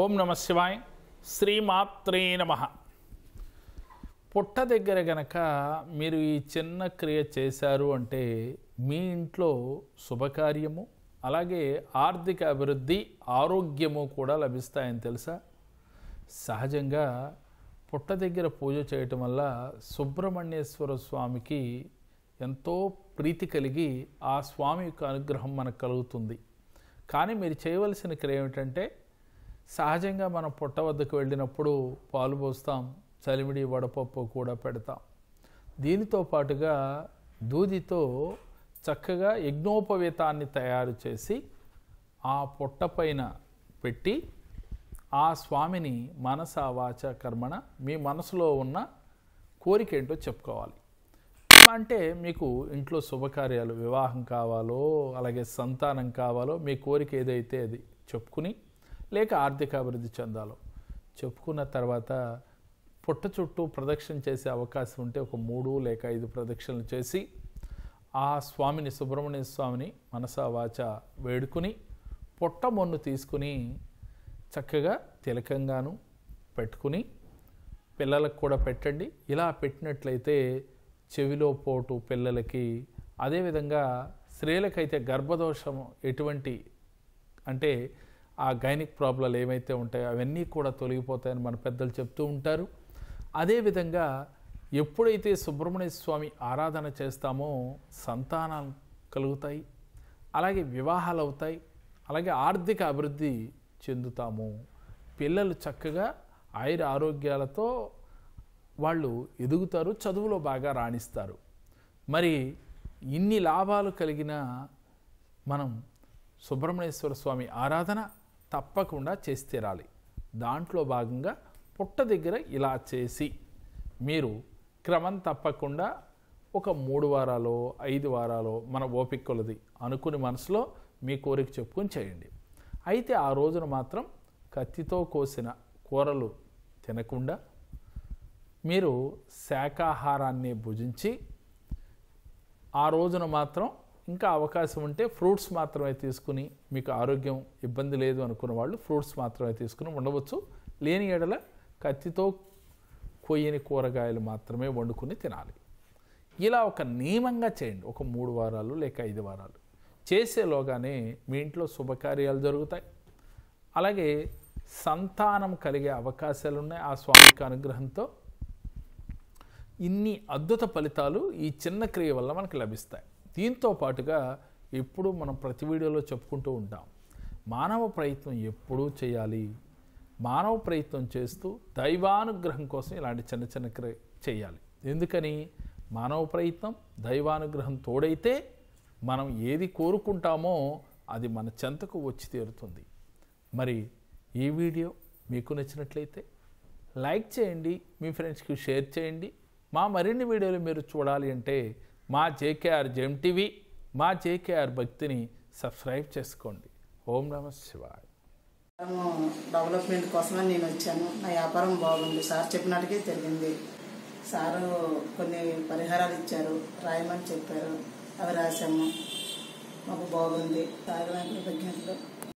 ఓం నమ శివాయ్ శ్రీమాత్రే నమ పుట్ట దగ్గర గనక మీరు ఈ చిన్న క్రియ చేశారు అంటే మీ ఇంట్లో శుభకార్యము అలాగే ఆర్థిక అభివృద్ధి ఆరోగ్యము కూడా లభిస్తాయని తెలుసా సహజంగా పుట్ట దగ్గర పూజ చేయటం వల్ల సుబ్రహ్మణ్యేశ్వర స్వామికి ఎంతో ప్రీతి కలిగి ఆ స్వామి యొక్క అనుగ్రహం మనకు కలుగుతుంది కానీ మీరు చేయవలసిన క్రియ ఏమిటంటే సహజంగా మనం పొట్ట వద్దకు వెళ్ళినప్పుడు పాలు పోస్తాం చలిమిడి వడపప్పు కూడా పెడతాం దీనితో పాటుగా దూదితో చక్కగా యజ్ఞోపవేతాన్ని తయారు చేసి ఆ పైన పెట్టి ఆ స్వామిని మనస వాచ కర్మణ మీ మనసులో ఉన్న కోరిక ఏంటో చెప్పుకోవాలి అంటే మీకు ఇంట్లో శుభకార్యాలు వివాహం కావాలో అలాగే సంతానం కావాలో మీ కోరిక ఏదైతే అది చెప్పుకుని లేక ఆర్థిక అభివృద్ధి చెందాలో చెప్పుకున్న తర్వాత పుట్ట చుట్టూ ప్రదక్షిణ చేసే అవకాశం ఉంటే ఒక మూడు లేక ఐదు ప్రదక్షిణలు చేసి ఆ స్వామిని సుబ్రహ్మణ్య స్వామిని మనసా వాచ వేడుకుని పొట్ట మొన్ను తీసుకుని చక్కగా తిలకంగాను పెట్టుకుని పిల్లలకు కూడా పెట్టండి ఇలా పెట్టినట్లయితే చెవిలో పోటు పిల్లలకి అదేవిధంగా స్త్రీలకైతే గర్భదోషం ఎటువంటి అంటే ఆ గైనిక్ ప్రాబ్లాలు ఏమైతే ఉంటాయో అవన్నీ కూడా తొలగిపోతాయని మన పెద్దలు చెప్తూ ఉంటారు అదేవిధంగా ఎప్పుడైతే సుబ్రహ్మణ్య స్వామి ఆరాధన చేస్తామో సంతానం కలుగుతాయి అలాగే వివాహాలు అవుతాయి అలాగే ఆర్థిక అభివృద్ధి చెందుతాము పిల్లలు చక్కగా ఆయుర ఆరోగ్యాలతో వాళ్ళు ఎదుగుతారు చదువులో బాగా రాణిస్తారు మరి ఇన్ని లాభాలు కలిగిన మనం సుబ్రహ్మణ్యేశ్వర స్వామి ఆరాధన తప్పకుండా చేసి తీరాలి దాంట్లో భాగంగా పుట్ట దగ్గర ఇలా చేసి మీరు క్రమం తప్పకుండా ఒక మూడు వారాలు ఐదు వారాలు మన ఓపిక కొలది అనుకుని మనసులో మీ కోరిక చెప్పుకొని చేయండి అయితే ఆ రోజున మాత్రం కత్తితో కోసిన కూరలు తినకుండా మీరు శాకాహారాన్ని భుజించి ఆ రోజున మాత్రం ఇంకా అవకాశం ఉంటే ఫ్రూట్స్ మాత్రమే తీసుకుని మీకు ఆరోగ్యం ఇబ్బంది లేదు అనుకున్న వాళ్ళు ఫ్రూట్స్ మాత్రమే తీసుకుని ఉండవచ్చు లేని ఎడల కత్తితో కొయ్యని కూరగాయలు మాత్రమే వండుకుని తినాలి ఇలా ఒక నియమంగా చేయండి ఒక మూడు వారాలు లేక ఐదు వారాలు చేసేలోగానే మీ ఇంట్లో శుభకార్యాలు జరుగుతాయి అలాగే సంతానం కలిగే అవకాశాలు ఉన్నాయి ఆ స్వామికి అనుగ్రహంతో ఇన్ని అద్భుత ఫలితాలు ఈ చిన్న క్రియ వల్ల మనకు లభిస్తాయి దీంతో పాటుగా ఎప్పుడు మనం ప్రతి వీడియోలో చెప్పుకుంటూ ఉంటాం మానవ ప్రయత్నం ఎప్పుడూ చేయాలి మానవ ప్రయత్నం చేస్తూ దైవానుగ్రహం కోసం ఇలాంటి చిన్న చిన్న చేయాలి ఎందుకని మానవ ప్రయత్నం దైవానుగ్రహం తోడైతే మనం ఏది కోరుకుంటామో అది మన చెంతకు వచ్చి తీరుతుంది మరి ఈ వీడియో మీకు నచ్చినట్లయితే లైక్ చేయండి మీ ఫ్రెండ్స్కి షేర్ చేయండి మా మరిన్ని వీడియోలు మీరు చూడాలి అంటే మా జేకేఆర్ టీవీ మా జేకేఆర్ భక్తిని సబ్స్క్రైబ్ చేసుకోండి ఓం నమ శివాయ డెవలప్మెంట్ కోసమే నేను వచ్చాను నా వ్యాపారం బాగుంది సార్ చెప్పినట్టుగా జరిగింది సారు కొన్ని పరిహారాలు ఇచ్చారు రాయమని చెప్పారు అవి రాశాము మాకు బాగుంది సారు దాంట్లో